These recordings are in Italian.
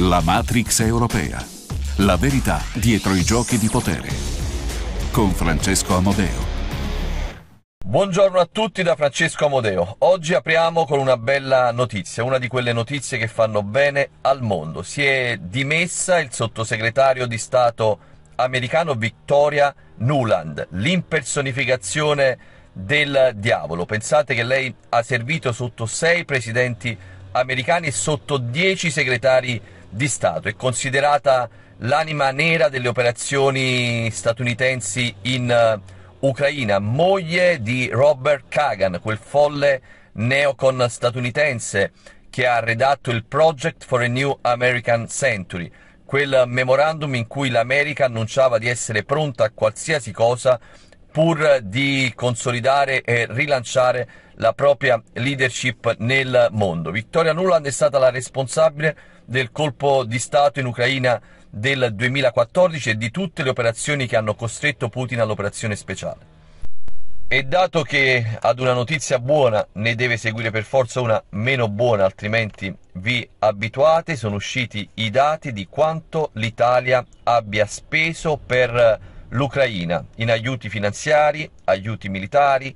La Matrix europea. La verità dietro i giochi di potere. Con Francesco Amodeo. Buongiorno a tutti da Francesco Amodeo. Oggi apriamo con una bella notizia, una di quelle notizie che fanno bene al mondo. Si è dimessa il sottosegretario di Stato americano Victoria Nuland, l'impersonificazione del diavolo. Pensate che lei ha servito sotto sei presidenti americani e sotto dieci segretari di Stato, è considerata l'anima nera delle operazioni statunitensi in eh, Ucraina, moglie di Robert Kagan, quel folle neocon statunitense che ha redatto il Project for a New American Century, quel memorandum in cui l'America annunciava di essere pronta a qualsiasi cosa pur di consolidare e rilanciare la propria leadership nel mondo. Vittoria Nuland è stata la responsabile del colpo di Stato in Ucraina del 2014 e di tutte le operazioni che hanno costretto Putin all'operazione speciale. E dato che ad una notizia buona ne deve seguire per forza una meno buona, altrimenti vi abituate, sono usciti i dati di quanto l'Italia abbia speso per l'Ucraina in aiuti finanziari, aiuti militari,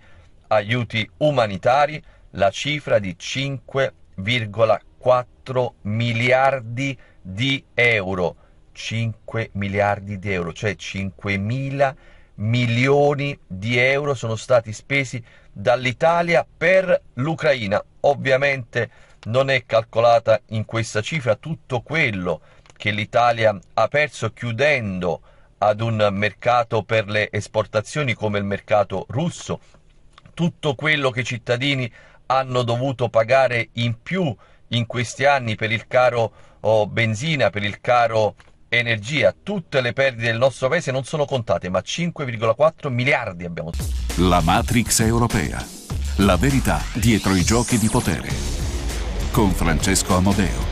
aiuti umanitari, la cifra di 5,4 miliardi di euro. 5 miliardi di euro, cioè 5 mila milioni di euro sono stati spesi dall'Italia per l'Ucraina. Ovviamente non è calcolata in questa cifra tutto quello che l'Italia ha perso chiudendo ad un mercato per le esportazioni come il mercato russo, tutto quello che i cittadini hanno dovuto pagare in più in questi anni per il caro oh, benzina, per il caro energia, tutte le perdite del nostro paese non sono contate, ma 5,4 miliardi abbiamo. La Matrix europea, la verità dietro i giochi di potere. Con Francesco Amodeo.